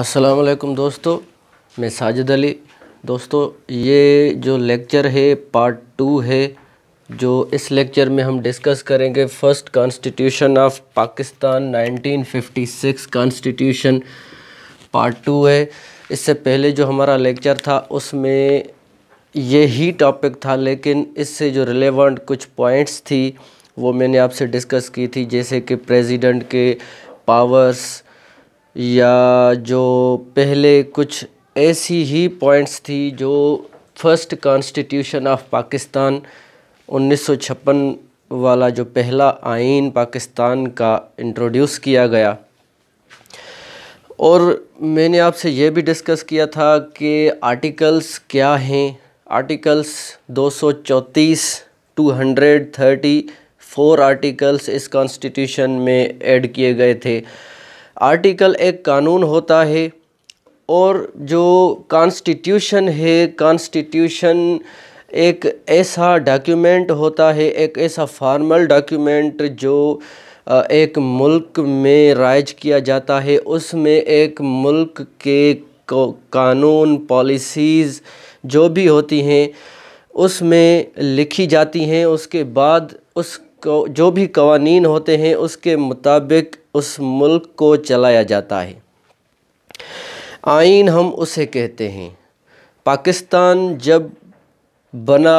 अस्सलाम दोस्तों मैं साजिद अली दोस्तों ये जो लेक्चर है पार्ट टू है जो इस लेक्चर में हम डिस्कस करेंगे first constitution of Pakistan 1956 constitution part two है इससे पहले जो हमारा लेक्चर था उसमें ये ही टॉपिक था लेकिन इससे जो रिलेवेंट कुछ पॉइंट्स थी वो मैंने आपसे डिस्कस की थी जैसे कि प्रेसिडेंट के पावर्स या जो पहले कुछ ऐसी ही पॉइंट्स थी जो फर्स्ट कॉन्स्टिट्यूशन ऑफ पाकिस्तान 1956 वाला जो पहला आइन पाकिस्तान का इंट्रोड्यूस किया गया और मैंने आपसे ये भी डिस्कस किया था कि आर्टिकल्स क्या हैं आर्टिकल्स 234 234 आर्टिकल्स इस कॉन्स्टिट्यूशन में ऐड किए गए थे आर्टिकल एक कानून होता है और जो कॉन्स्टिट्यूशन है कॉन्स्टिट्यूशन एक ऐसा डॉक्यूमेंट होता है एक ऐसा फॉर्मल डॉक्यूमेंट जो एक मुल्क में राइज किया जाता है उसमें एक मुल्क के कानून पॉलिसीज़ जो भी होती हैं उसमें लिखी जाती हैं उसके बाद उसको जो भी कवानीन होते हैं उसके मुताबिक उस मुल्क को चलाया जाता है आइन हम उसे कहते हैं पाकिस्तान जब बना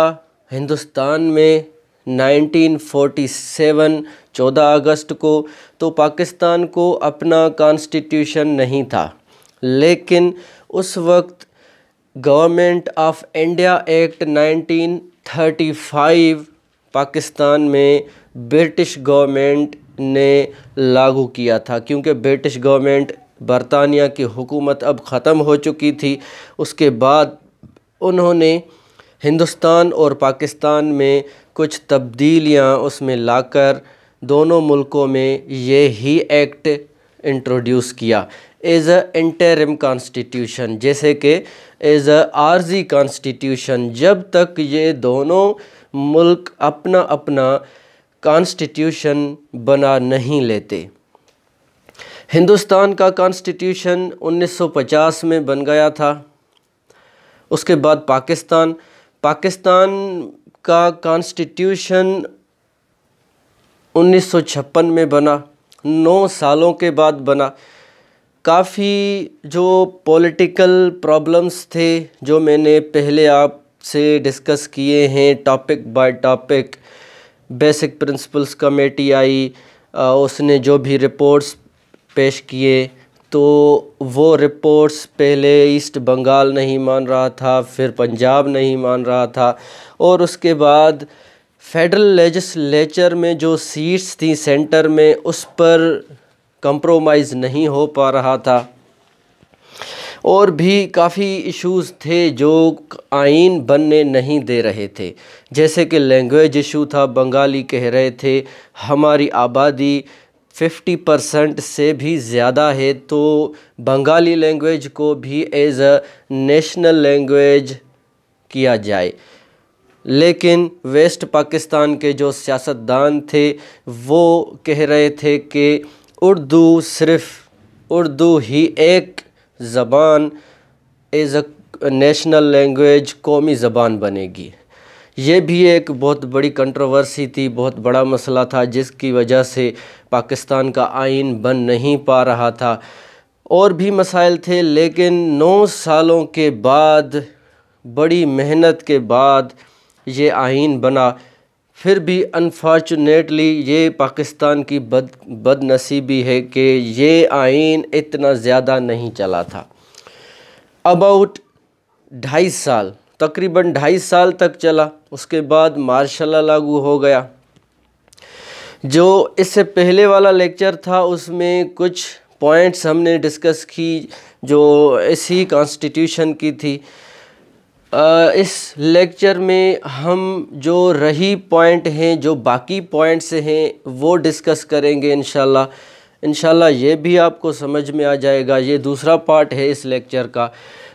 हिंदुस्तान में 1947 14 अगस्त को तो पाकिस्तान को अपना कॉन्स्टिट्यूशन नहीं था लेकिन उस वक्त government of India act 1935 Pakistan में ब्रिटिश गवर्नमेंट ने लागू किया था क्योंकि ब्रिटिश गवर्नमेंट बरतानिया की हुकूमत अब ख़त्म हो चुकी थी उसके बाद उन्होंने हिंदुस्तान और पाकिस्तान में कुछ तब्दीलियां उसमें लाकर दोनों मुल्कों में ये ही एक्ट इंट्रोड्यूस किया एज़ अ इंटरम कॉन्स्टिट्यूशन जैसे कि एज़ अ आर्जी कॉन्स्टिट्यूशन जब तक ये दोनों मुल्क अपना अपना कॉन्स्टिट्यूशन बना नहीं लेते हिंदुस्तान का कॉन्स्टिट्यूशन 1950 में बन गया था उसके बाद पाकिस्तान पाकिस्तान का कॉन्स्टिट्यूशन 1956 में बना नौ सालों के बाद बना काफ़ी जो पॉलिटिकल प्रॉब्लम्स थे जो मैंने पहले आपसे डिस्कस किए हैं topic by topic basic principles committee आई उसने जो भी रिपोर्ट्स पेश किए तो वो रिपोर्ट्स पहले ईस्ट बंगाल नहीं मान रहा था फिर पंजाब नहीं मान रहा था और उसके बाद फेडरल लेजिस्लेचर में जो सीट्स थी सेंटर में उस पर कंप्रोमाइज़ नहीं हो पा रहा था और भी काफ़ी इश्यूज़ थे जो आइन बनने नहीं दे रहे थे जैसे कि लैंग्वेज इशू था बंगाली कह रहे थे हमारी आबादी 50 परसेंट से भी ज़्यादा है तो बंगाली लैंग्वेज को भी एज अ नेशनल लैंग्वेज किया जाए लेकिन वेस्ट पाकिस्तान के जो सियासतदान थे वो कह रहे थे कि उर्दू सिर्फ उर्दू ही एक ज़बान एज़ अ नेशनल लैंग्वेज कौमी ज़बान बनेगी ये भी एक बहुत बड़ी कंट्रोवर्सी थी बहुत बड़ा मसला था जिसकी वजह से पाकिस्तान का आइन बन नहीं पा रहा था और भी मसाइल थे लेकिन नौ सालों के बाद बड़ी मेहनत के बाद ये आइन बना फिर भी अनफॉर्चुनेटली ये पाकिस्तान की बद बदनसीबी है कि ये आइन इतना ज़्यादा नहीं चला था अबाउट ढाई साल तकरीबन ढाई साल तक चला उसके बाद मार्शल लागू हो गया जो इससे पहले वाला लेक्चर था उसमें कुछ पॉइंट्स हमने डिस्कस की जो इसी कॉन्स्टिट्यूशन की थी इस लेक्चर में हम जो रही पॉइंट हैं जो बाकी पॉइंट्स हैं वो डिस्कस करेंगे इनशाला इनशाला ये भी आपको समझ में आ जाएगा ये दूसरा पार्ट है इस लेक्चर का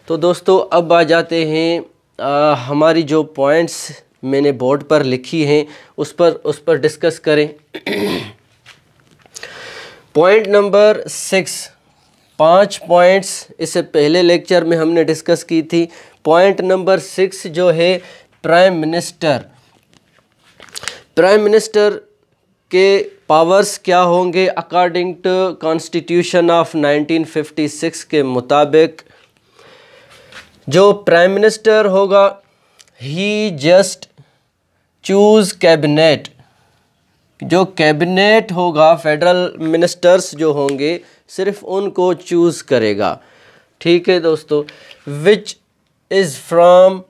तो दोस्तों अब आ जाते हैं आ, हमारी जो पॉइंट्स मैंने बोर्ड पर लिखी हैं उस पर उस पर डिस्कस करें पॉइंट नंबर सिक्स पांच पॉइंट्स इससे पहले लेक्चर में हमने डिस्कस की थी पॉइंट नंबर सिक्स जो है प्राइम मिनिस्टर प्राइम मिनिस्टर के पावर्स क्या होंगे अकॉर्डिंग टू कॉन्स्टिट्यूशन ऑफ 1956 के मुताबिक जो प्राइम मिनिस्टर होगा ही जस्ट चूज़ कैबिनेट जो कैबिनेट होगा फेडरल मिनिस्टर्स जो होंगे सिर्फ उनको चूज़ करेगा ठीक है दोस्तों which is from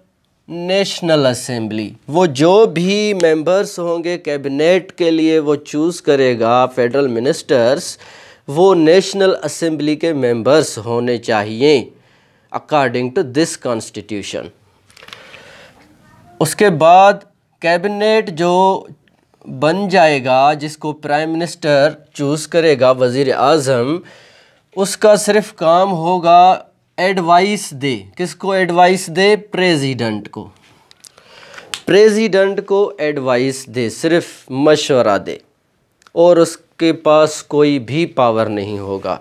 national assembly वो जो भी मेंबर्स होंगे कैबिनेट के लिए वो चूज़ करेगा फेडरल मिनिस्टर्स वो नेशनल असम्बली के मेंबर्स होने चाहिए अकॉर्डिंग टू दिस कॉन्स्टिट्यूशन उसके बाद कैबिनेट जो बन जाएगा जिसको प्राइम मिनिस्टर चूज़ करेगा वज़ी अज़म उसका सिर्फ काम होगा एडवाइस दे किसको एडवाइस दे प्रेसिडेंट को प्रेसिडेंट को एडवाइस दे सिर्फ मशवरा दे और उसके पास कोई भी पावर नहीं होगा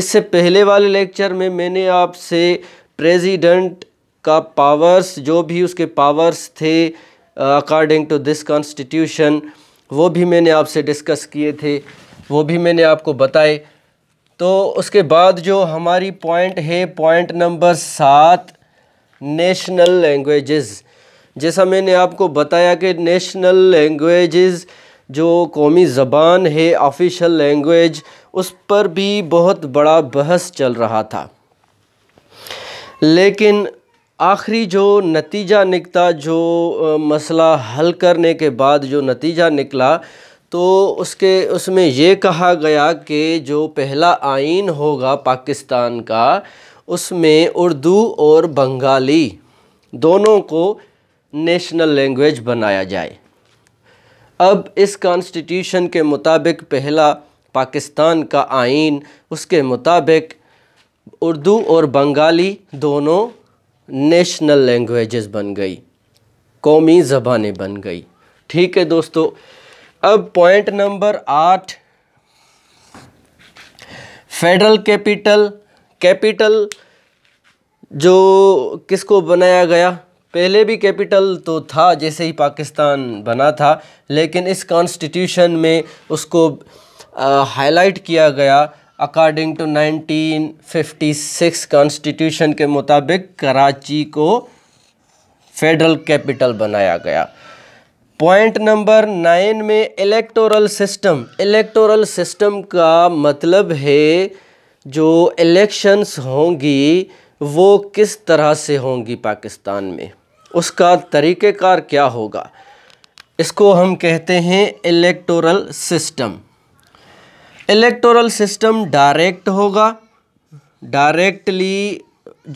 इससे पहले वाले लेक्चर में मैंने आपसे प्रेसिडेंट का पावर्स जो भी उसके पावर्स थे अकॉर्डिंग टू दिस कॉन्स्टिट्यूशन वो भी मैंने आपसे डिस्कस किए थे वो भी मैंने आपको बताए तो उसके बाद जो हमारी पॉइंट है पॉइंट नंबर सात नेशनल लैंग्वेजेस जैसा मैंने आपको बताया कि नेशनल लैंग्वेजेस जो कौमी ज़बान है ऑफिशियल लैंग्वेज उस पर भी बहुत बड़ा बहस चल रहा था लेकिन आखिरी जो नतीजा निकला जो मसला हल करने के बाद जो नतीजा निकला तो उसके उसमें ये कहा गया कि जो पहला आइन होगा पाकिस्तान का उसमें उर्दू और बंगाली दोनों को नेशनल लैंग्वेज बनाया जाए अब इस कॉन्स्टिट्यूशन के मुताबिक पहला पाकिस्तान का आइन उसके मुताबिक उर्दू और बंगाली दोनों नेशनल लैंग्वेजेस बन गई कौमी ज़बानें बन गई ठीक है दोस्तों अब पॉइंट नंबर आठ फेडरल कैपिटल कैपिटल जो किसको बनाया गया पहले भी कैपिटल तो था जैसे ही पाकिस्तान बना था लेकिन इस कॉन्स्टिट्यूशन में उसको हाईलाइट किया गया अकॉर्डिंग टू 1956 कॉन्स्टिट्यूशन के मुताबिक कराची को फेडरल कैपिटल बनाया गया पॉइंट नंबर नाइन में इलेक्टोरल सिस्टम इलेक्टोरल सिस्टम का मतलब है जो इलेक्शंस होंगी वो किस तरह से होंगी पाकिस्तान में उसका तरीक़ेकार क्या होगा इसको हम कहते हैं electoral system electoral system direct होगा डायरेक्टली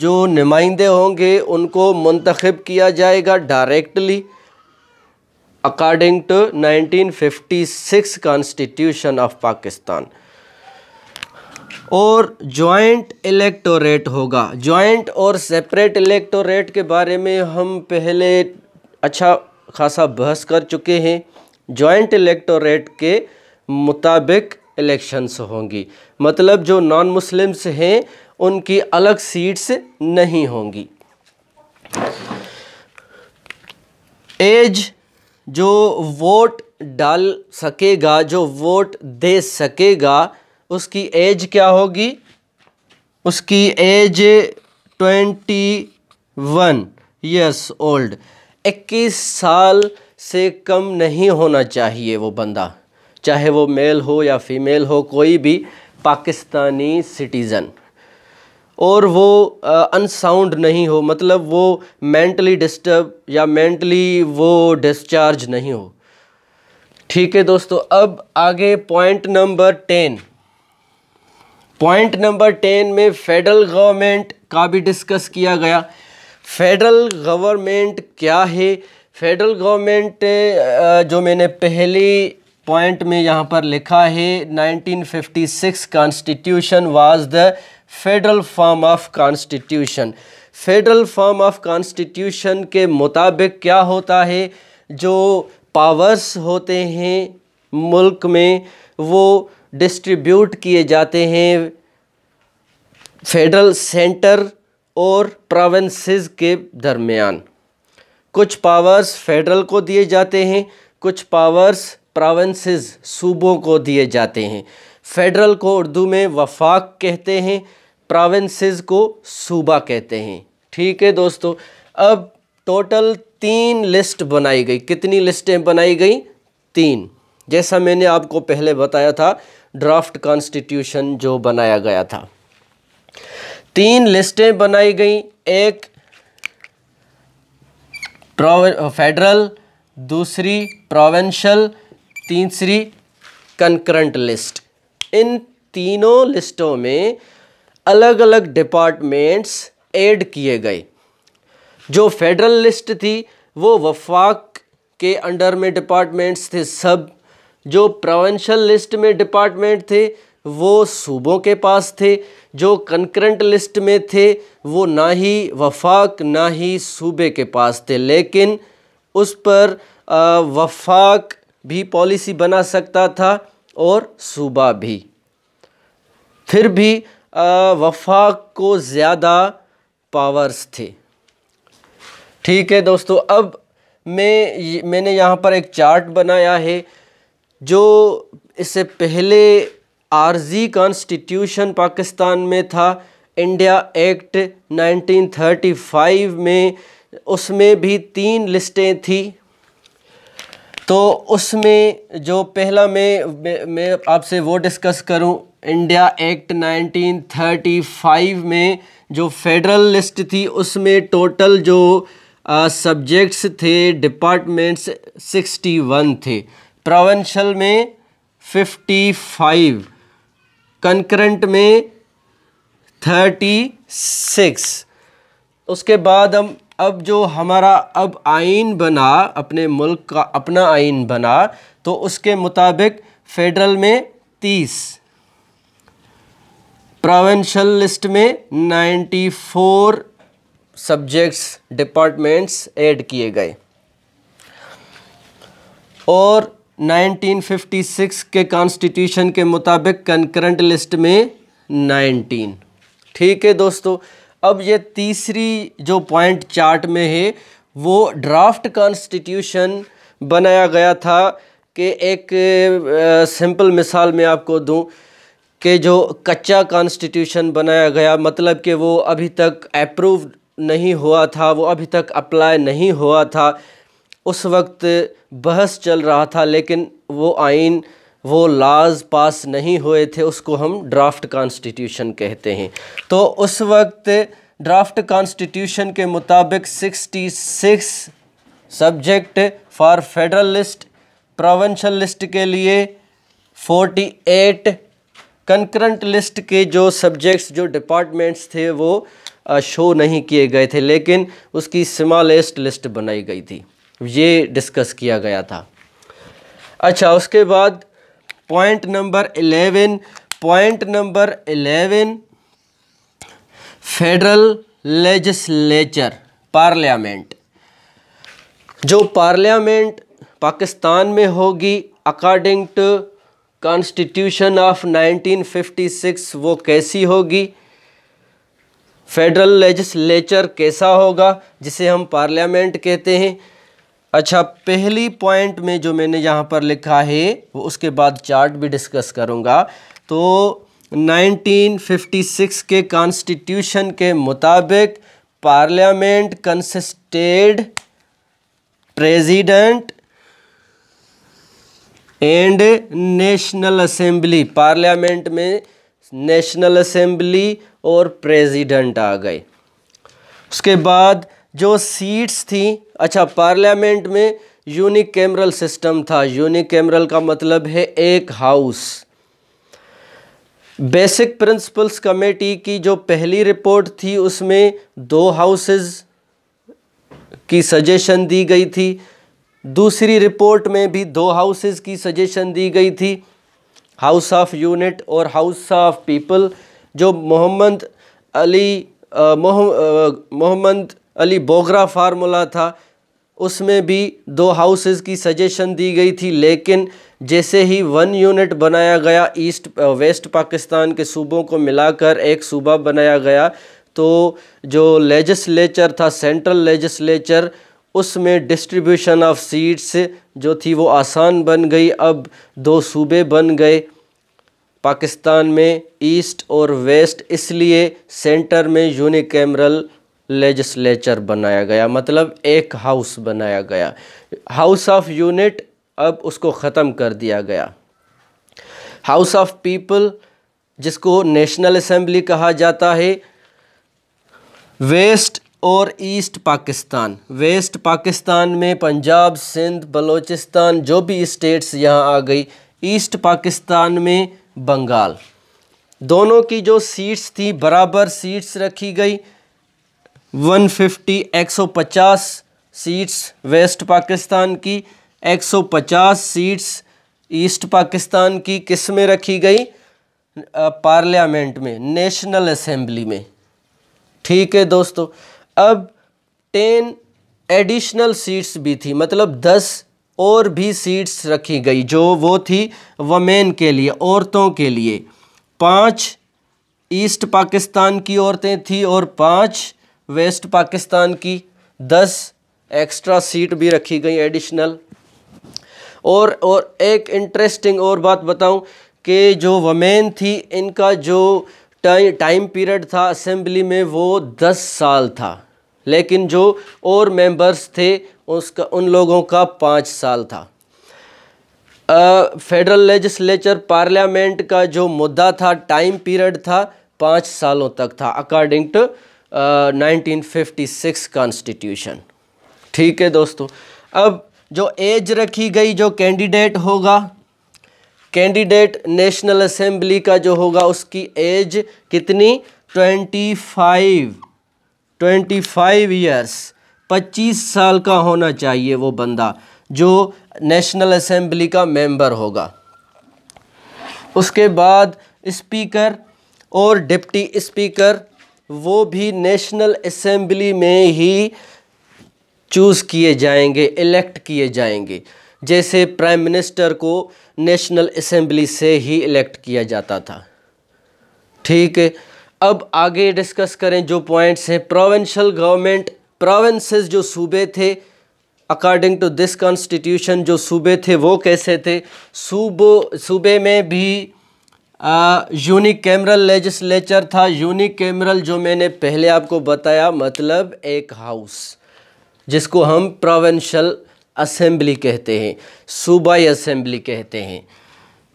जो नुमाइंदे होंगे उनको मंतखब किया जाएगा directly nineteen fifty 1956 constitution of Pakistan और जॉइंट इलेक्टोरेट होगा जॉइंट और सेपरेट इलेक्टोरेट के बारे में हम पहले अच्छा खासा बहस कर चुके हैं जॉइंट इलेक्टोरेट के मुताबिक इलेक्शंस होंगी मतलब जो नॉन मुस्लिम्स हैं उनकी अलग सीट्स नहीं होंगी एज जो वोट डाल सकेगा जो वोट दे सकेगा उसकी एज क्या होगी उसकी age twenty one years old इक्कीस साल से कम नहीं होना चाहिए वो बंदा चाहे वो मेल हो या फीमेल हो कोई भी पाकिस्तानी सिटीज़न और वो अनसाउंड नहीं हो मतलब वो मेंटली डिस्टर्ब या मेंटली वो डिस्चार्ज नहीं हो ठीक है दोस्तों अब आगे point number ten point number ten में फेडरल गवर्नमेंट का भी डिस्कस किया गया फेडरल गवर्नमेंट क्या है फेडरल गवर्नमेंट जो मैंने पहले पॉइंट में यहाँ पर लिखा है 1956 constitution was the federal form of constitution federal form of constitution के मुताबिक क्या होता है जो पावर्स होते हैं मुल्क में वो डिस्ट्रीब्यूट किए जाते हैं फेडरल सेंटर और प्रोविंसेस के दरमियान कुछ पावर्स फेडरल को दिए जाते हैं कुछ पावर्स प्रोविंसेस सूबों को दिए जाते हैं फेडरल को उर्दू में वफाक कहते हैं प्रोविंसेस को सूबा कहते हैं ठीक है दोस्तों अब टोटल तीन लिस्ट बनाई गई कितनी लिस्टें बनाई गई तीन जैसा मैंने आपको पहले बताया था ड्राफ्ट कॉन्स्टिट्यूशन जो बनाया गया था तीन लिस्टें बनाई गई एक फेडरल दूसरी प्रोविंशल तीसरी कंक्रंट लिस्ट इन तीनों लिस्टों में अलग अलग डिपार्टमेंट्स ऐड किए गए जो फेडरल लिस्ट थी वो वफाक के अंडर में डिपार्टमेंट्स थे सब जो प्रोवेंशल लिस्ट में डिपार्टमेंट थे वो सूबों के पास थे जो कंकरेंट लिस्ट में थे वो ना ही वफाक ना ही सूबे के पास थे लेकिन उस पर वफाक भी पॉलिसी बना सकता था और सूबा भी फिर भी वफा को ज़्यादा पावर्स थे ठीक है दोस्तों अब मैं मैंने यहाँ पर एक चार्ट बनाया है जो इससे पहले आरजी कॉन्स्टिट्यूशन पाकिस्तान में था इंडिया एक्ट 1935 में उसमें भी तीन लिस्टें थी तो उसमें जो पहला मैं मैं आपसे वो डिस्कस करूं इंडिया एक्ट 1935 में जो फेडरल लिस्ट थी उसमें टोटल जो सब्जेक्ट्स थे डिपार्टमेंट्स 61 थे प्रोवेंशल में 55 कंकरेंट में 36 उसके बाद हम अब जो हमारा अब आइन बना अपने मुल्क का अपना आइन बना तो उसके मुताबिक फेडरल में तीस प्रोवेंशल लिस्ट में ninety four subjects departments add किए गए और 1956 के कॉन्स्टिट्यूशन के मुताबिक कंकरेंट लिस्ट में 19 ठीक है दोस्तों अब ये तीसरी जो पॉइंट चार्ट में है वो ड्राफ्ट कॉन्स्टिट्यूशन बनाया गया था कि एक सिंपल मिसाल मैं आपको दूं कि जो कच्चा कॉन्स्टिट्यूशन बनाया गया मतलब कि वो अभी तक अप्रूव नहीं हुआ था वो अभी तक अप्लाई नहीं हुआ था उस वक्त बहस चल रहा था लेकिन वो आइन वो लाज पास नहीं हुए थे उसको हम ड्राफ्ट कॉन्स्टिट्यूशन कहते हैं तो उस वक्त ड्राफ्ट कॉन्स्टिट्यूशन के मुताबिक 66 subject for federal list provincial list के लिए 48 कंक्रंट लिस्ट के जो सब्जेक्ट्स जो डिपार्टमेंट्स थे वो शो uh, नहीं किए गए थे लेकिन उसकी स्मॉलेस्ट लिस्ट बनाई गई थी ये डिस्कस किया गया था अच्छा उसके बाद point number eleven point number eleven federal legislature parliament जो पार्लियामेंट पाकिस्तान में होगी अकॉर्डिंग टू कॉन्स्टिट्यूशन ऑफ 1956 वो कैसी होगी फेडरल लेजिस्लेचर कैसा होगा जिसे हम पार्लियामेंट कहते हैं अच्छा पहली पॉइंट में जो मैंने यहाँ पर लिखा है वो उसके बाद चार्ट भी डिस्कस करूँगा तो 1956 के कॉन्स्टिट्यूशन के मुताबिक parliament consisted president and national assembly parliament में नेशनल असेंबली और प्रेसिडेंट आ गए उसके बाद जो सीट्स थी अच्छा पार्लियामेंट में यूनिक कैमरल सिस्टम था यूनिक कैमरल का मतलब है एक हाउस बेसिक प्रिंसिपल्स कमेटी की जो पहली रिपोर्ट थी उसमें दो हाउसेस की सजेशन दी गई थी दूसरी रिपोर्ट में भी दो हाउसेस की सजेशन दी गई थी हाउस ऑफ यूनिट और हाउस ऑफ पीपल जो मोहम्मद अली मोहम्मद अली बोगरा फार्मूला था उसमें भी दो हाउसेस की सजेशन दी गई थी लेकिन जैसे ही वन यूनिट बनाया गया ईस्ट वेस्ट uh, पाकिस्तान के सूबों को मिलाकर एक सूबा बनाया गया तो जो लेजिस्लेचर था सेंट्रल लेजिस्लेचर उसमें डिस्ट्रीब्यूशन ऑफ सीट्स जो थी वो आसान बन गई अब दो सूबे बन गए पाकिस्तान में ईस्ट और वेस्ट इसलिए सेंटर में यूनिकैमरल लेजिस्लेचर बनाया गया मतलब एक हाउस बनाया गया हाउस ऑफ यूनिट अब उसको ख़त्म कर दिया गया हाउस ऑफ पीपल जिसको नेशनल असम्बली कहा जाता है वेस्ट और ईस्ट पाकिस्तान वेस्ट पाकिस्तान में पंजाब सिंध बलूचिस्तान जो भी स्टेट्स यहाँ आ गई ईस्ट पाकिस्तान में बंगाल दोनों की जो सीट्स थी बराबर सीट्स रखी गई सौ पचास सीट्स वेस्ट पाकिस्तान की 150 सीट्स ईस्ट पाकिस्तान की किस में रखी गई पार्लियामेंट में नेशनल असेंबली में ठीक है दोस्तों अब टेन एडिशनल सीट्स भी थी मतलब दस और भी सीट्स रखी गई जो वो थी वमेन के लिए औरतों के लिए पाँच ईस्ट पाकिस्तान की औरतें थी और पाँच वेस्ट पाकिस्तान की दस एक्स्ट्रा सीट भी रखी गई एडिशनल और और एक इंटरेस्टिंग और बात बताऊं कि जो वमेन थी इनका जो टाइम टाइम पीरियड था असेंबली में वो दस साल था लेकिन जो और मेंबर्स थे उसका उन लोगों का पाँच साल था फेडरल लेजिस्लेचर पार्लियामेंट का जो मुद्दा था टाइम पीरियड था पाँच सालों तक था अकॉर्डिंग टू 1956 कॉन्स्टिट्यूशन ठीक है दोस्तों अब जो एज रखी गई जो कैंडिडेट होगा कैंडिडेट नेशनल असेंबली का जो होगा उसकी एज कितनी twenty five twenty five years पच्चीस साल का होना चाहिए वो बंदा जो नेशनल असेंबली का मेंबर होगा उसके बाद स्पीकर और डिप्टी स्पीकर वो भी नेशनल असम्बली में ही चूज़ किए जाएंगे इलेक्ट किए जाएंगे जैसे प्राइम मिनिस्टर को नेशनल असम्बली से ही इलेक्ट किया जाता था ठीक है अब आगे डिस्कस करें जो पॉइंट्स हैं प्रोविंशियल गवर्नमेंट प्रोविंसेस जो सूबे थे अकॉर्डिंग टू दिस कॉन्स्टिट्यूशन जो सूबे थे वो कैसे थे सूबो सूबे में भी यूनिकैमरल लेजिस्लेचर था यूनिक कैमरल जो मैंने पहले आपको बताया मतलब एक हाउस जिसको हम प्रोवेंशल असेंबली कहते हैं सूबाई असेंबली कहते हैं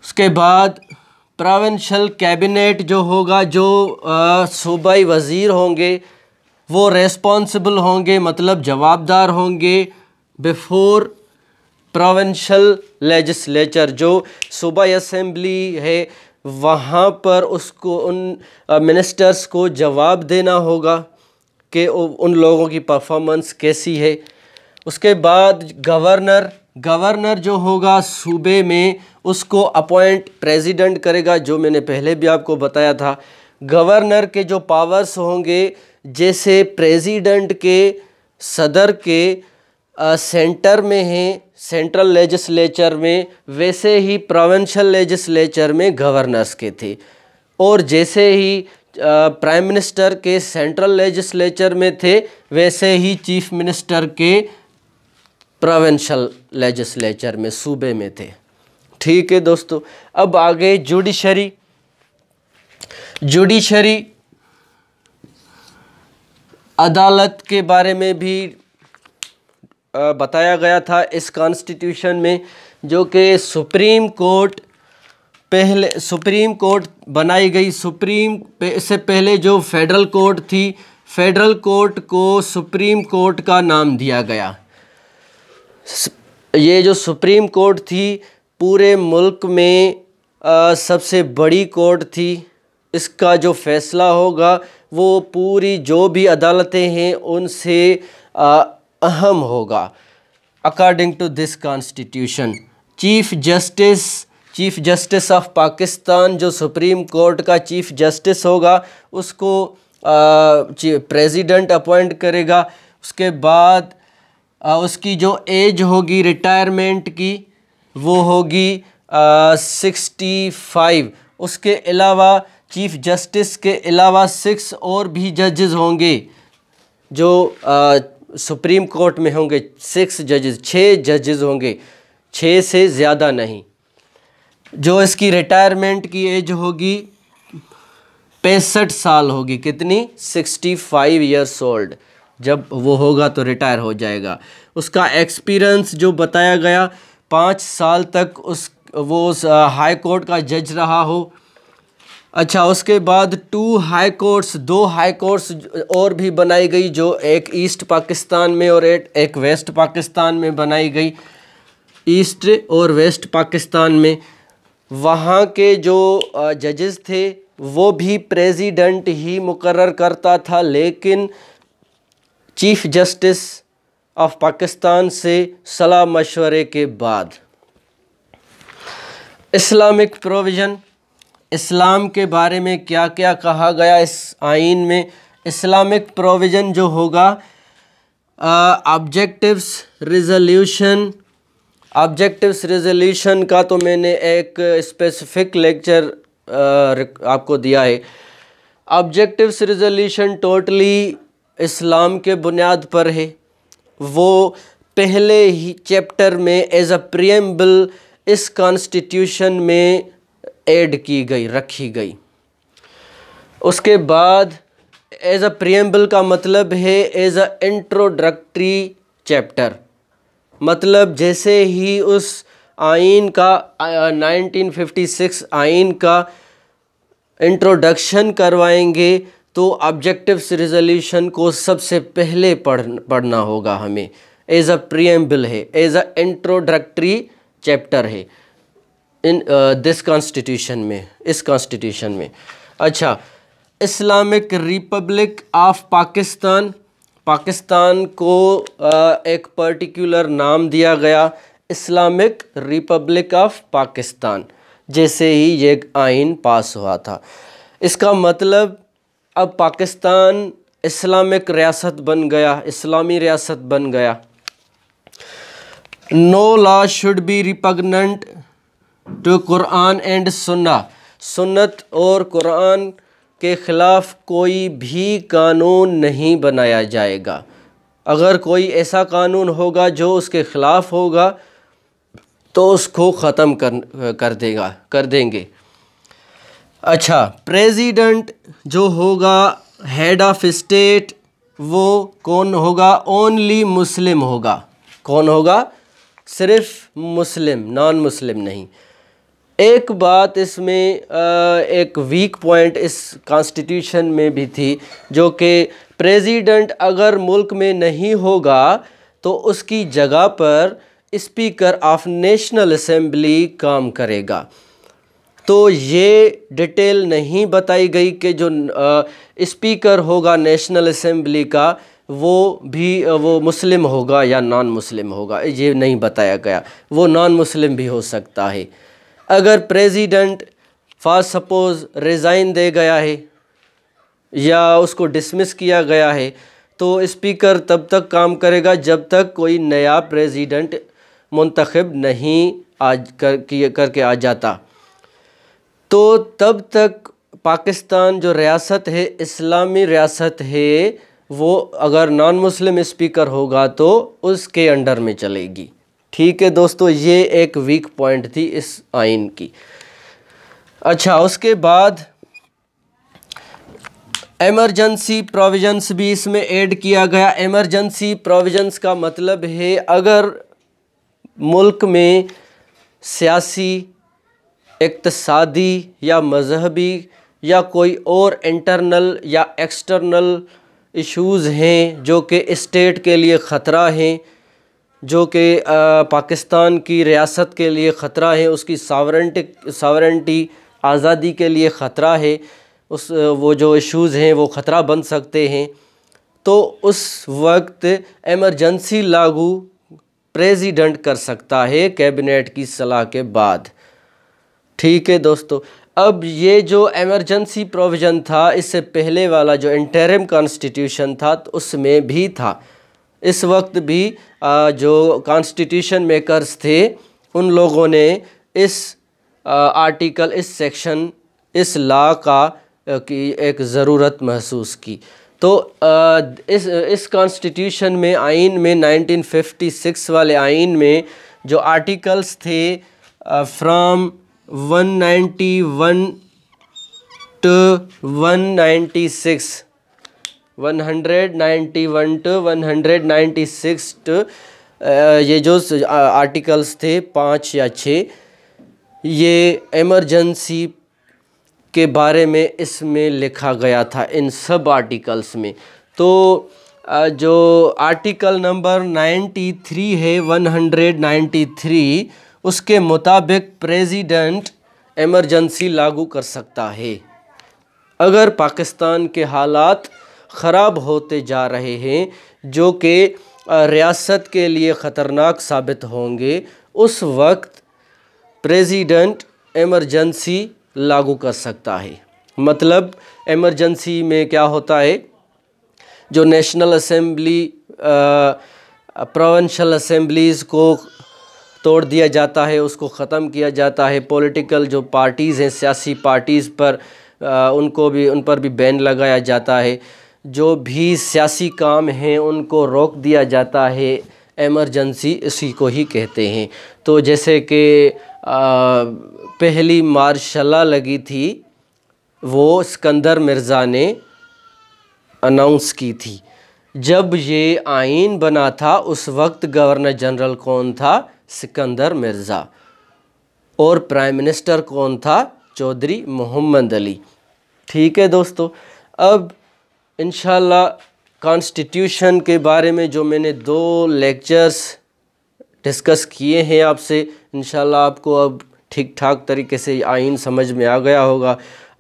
उसके बाद प्रोवेंशल कैबिनेट जो होगा जो सूबाई वज़ीर होंगे वो रेस्पॉन्सिबल होंगे मतलब जवाबदार होंगे बिफोर प्रोवेंशल लेजिस्लेचर जो सूबाई असेंबली है वहाँ पर उसको उन मिनिस्टर्स को जवाब देना होगा कि उन लोगों की परफॉर्मेंस कैसी है उसके बाद गवर्नर गवर्नर जो होगा सूबे में उसको अपॉइंट प्रेसिडेंट करेगा जो मैंने पहले भी आपको बताया था गवर्नर के जो पावर्स होंगे जैसे प्रेसिडेंट के सदर के आ, सेंटर में हैं सेंट्रल लेजिस्लेचर में वैसे ही प्रोवेंशल लेजिस्लेचर में गवर्नर्स के थे और जैसे ही प्राइम मिनिस्टर के सेंट्रल लेजिस्लेचर में थे वैसे ही चीफ मिनिस्टर के प्रोविंशल लेजिस्लेचर में सूबे में थे ठीक है दोस्तों अब आगे जुडिशरी जुडिशरी अदालत के बारे में भी बताया गया था इस कॉन्स्टिट्यूशन में जो कि सुप्रीम कोर्ट पहले सुप्रीम कोर्ट बनाई गई सुप्रीम से पहले जो फेडरल कोर्ट थी फेडरल कोर्ट को सुप्रीम कोर्ट का नाम दिया गया ये जो सुप्रीम कोर्ट थी पूरे मुल्क में आ, सबसे बड़ी कोर्ट थी इसका जो फैसला होगा वो पूरी जो भी अदालतें हैं उनसे आ, अहम होगा according to this constitution chief justice chief justice of Pakistan जो सुप्रीम कोर्ट का चीफ जस्टिस होगा उसको प्रेसिडेंट अपॉइंट करेगा उसके बाद आ, उसकी जो एज होगी रिटायरमेंट की वो होगी सिक्सटी फाइव उसके अलावा चीफ जस्टिस के अलावा सिक्स और भी जजेस होंगे जो सुप्रीम कोर्ट में होंगे सिक्स जजेस छः जजेस होंगे छः से ज़्यादा नहीं जो इसकी रिटायरमेंट की एज होगी पैंसठ साल होगी कितनी सिक्सटी फाइव ईयर्स ओल्ड जब वो होगा तो रिटायर हो जाएगा उसका एक्सपीरियंस जो बताया गया पाँच साल तक उस वो उस हाई uh, कोर्ट का जज रहा हो अच्छा उसके बाद टू हाई कोर्ट्स दो हाई कोर्ट्स और भी बनाई गई जो एक ईस्ट पाकिस्तान में और एक, एक वेस्ट पाकिस्तान में बनाई गई ईस्ट और वेस्ट पाकिस्तान में वहाँ के जो जजेस थे वो भी प्रेसिडेंट ही मुकर्र करता था लेकिन चीफ जस्टिस ऑफ पाकिस्तान से सलाह मशवरे के बाद इस्लामिक प्रोविज़न इस्लाम के बारे में क्या क्या कहा गया इस आइन में इस्लामिक प्रोविज़न जो होगा ऑब्जेक्टिव्स रिजोल्यूशन ऑब्जेक्टिव्स रिजोल्यूशन का तो मैंने एक स्पेसिफिक लेक्चर आपको दिया है ऑब्जेक्टिव्स रिजोल्यूशन टोटली इस्लाम के बुनियाद पर है वो पहले ही चैप्टर में एज अ प्रियम्बल इस कॉन्स्टिट्यूशन में ऐड की गई रखी गई उसके बाद एज अ प्रियम्बल का मतलब है एज अ इंट्रोडक्टरी चैप्टर मतलब जैसे ही उस आइन का 1956 आइन का इंट्रोडक्शन करवाएंगे तो ऑब्जेक्टिव्स रिजोल्यूशन को सबसे पहले पढ़ पढ़ना होगा हमें एज अ प्रियम्बल है एज अ इंट्रोडक्टरी चैप्टर है इन दिस कॉन्स्टिट्यूशन में इस कॉन्स्टिट्यूशन में अच्छा Islamic republic of Pakistan Pakistan को एक पर्टिकुलर नाम दिया गया इस्लामिक रिपब्लिक ऑफ पाकिस्तान जैसे ही ये आइन पास हुआ था इसका मतलब अब पाकिस्तान इस्लामिक रियासत बन गया इस्लामी रियासत बन गया no law should be repugnant to Quran and sunnah sunnah और कुरान के ख़िलाफ़ कोई भी कानून नहीं बनाया जाएगा अगर कोई ऐसा कानून होगा जो उसके ख़िलाफ़ होगा तो उसको ख़त्म कर कर देगा कर देंगे अच्छा प्रेसिडेंट जो होगा हेड ऑफ स्टेट वो कौन होगा ओनली मुस्लिम होगा कौन होगा सिर्फ मुस्लिम नॉन मुस्लिम नहीं एक बात इसमें एक वीक पॉइंट इस कॉन्स्टिट्यूशन में भी थी जो कि प्रेसिडेंट अगर मुल्क में नहीं होगा तो उसकी जगह पर स्पीकर ऑफ नेशनल असम्बली काम करेगा तो ये डिटेल नहीं बताई गई कि जो स्पीकर होगा नेशनल असम्बली का वो भी वो मुस्लिम होगा या नॉन मुस्लिम होगा ये नहीं बताया गया वो नॉन मुस्लिम भी हो सकता है अगर प्रेसिडेंट फॉर सपोज़ रिज़ाइन दे गया है या उसको डिसमिस किया गया है तो स्पीकर तब तक काम करेगा जब तक कोई नया प्रेसिडेंट मुंतखब नहीं आज कर करके आ जाता तो तब तक पाकिस्तान जो रियासत है इस्लामी रियासत है वो अगर नॉन मुस्लिम स्पीकर होगा तो उसके अंडर में चलेगी ठीक है दोस्तों ये एक वीक पॉइंट थी इस आइन की अच्छा उसके बाद एमरजेंसी प्रोविजंस भी इसमें ऐड किया गया एमरजेंसी प्रोविजंस का मतलब है अगर मुल्क में सियासी इकतसादी या मजहबी या कोई और इंटरनल या एक्सटर्नल इश्यूज़ हैं जो कि स्टेट के लिए ख़तरा हैं जो कि पाकिस्तान की रियासत के लिए ख़तरा है उसकी सावरेंटी सावरेंटी आज़ादी के लिए ख़तरा है उस वो जो इश्यूज़ हैं वो ख़तरा बन सकते हैं तो उस वक्त एमरजेंसी लागू प्रेसिडेंट कर सकता है कैबिनेट की सलाह के बाद ठीक है दोस्तों अब ये जो एमरजेंसी प्रोविज़न था इससे पहले वाला जो इंटरम कॉन्स्टिट्यूशन था तो उसमें भी था इस वक्त भी जो कॉन्स्टिट्यूशन मेकर्स थे उन लोगों ने इस आर्टिकल इस सेक्शन इस ला का की एक ज़रूरत महसूस की तो इस इस कॉन्स्टिट्यूशन में आइन में 1956 वाले आइन में जो आर्टिकल्स थे फ्रॉम 191 टू 196 191 टू 196 टू ये जो आर्टिकल्स थे पाँच या छः ये एमरजेंसी के बारे में इसमें लिखा गया था इन सब आर्टिकल्स में तो जो आर्टिकल नंबर 93 है 193 उसके मुताबिक प्रेसिडेंट एमरजेंसी लागू कर सकता है अगर पाकिस्तान के हालात ख़राब होते जा रहे हैं जो कि रियासत के लिए ख़तरनाक साबित होंगे उस वक्त प्रेसिडेंट इमरजेंसी लागू कर सकता है मतलब एमरजेंसी में क्या होता है जो नेशनल असेंबली प्रोवेंशल असेंबलीज़ को तोड़ दिया जाता है उसको ख़त्म किया जाता है पॉलिटिकल जो पार्टीज़ हैं सियासी पार्टीज़ पर आ, उनको भी उन पर भी बैन लगाया जाता है जो भी सियासी काम हैं उनको रोक दिया जाता है एमरजेंसी इसी को ही कहते हैं तो जैसे कि पहली मार्शला लगी थी वो सिकंदर मिर्ज़ा ने अनाउंस की थी जब ये आइन बना था उस वक्त गवर्नर जनरल कौन था सिकंदर मिर्ज़ा और प्राइम मिनिस्टर कौन था चौधरी मोहम्मद अली ठीक है दोस्तों अब इनशाला कॉन्स्टिट्यूशन के बारे में जो मैंने दो लेक्चर्स डिस्कस किए हैं आपसे इन आपको अब ठीक ठाक तरीके से आइन समझ में आ गया होगा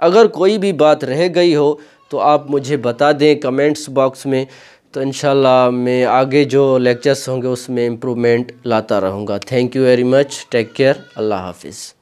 अगर कोई भी बात रह गई हो तो आप मुझे बता दें कमेंट्स बॉक्स में तो इनशाला मैं आगे जो लेक्चर्स होंगे उसमें इम्प्रूवमेंट लाता रहूँगा thank you very much take care अल्लाह हाफिज़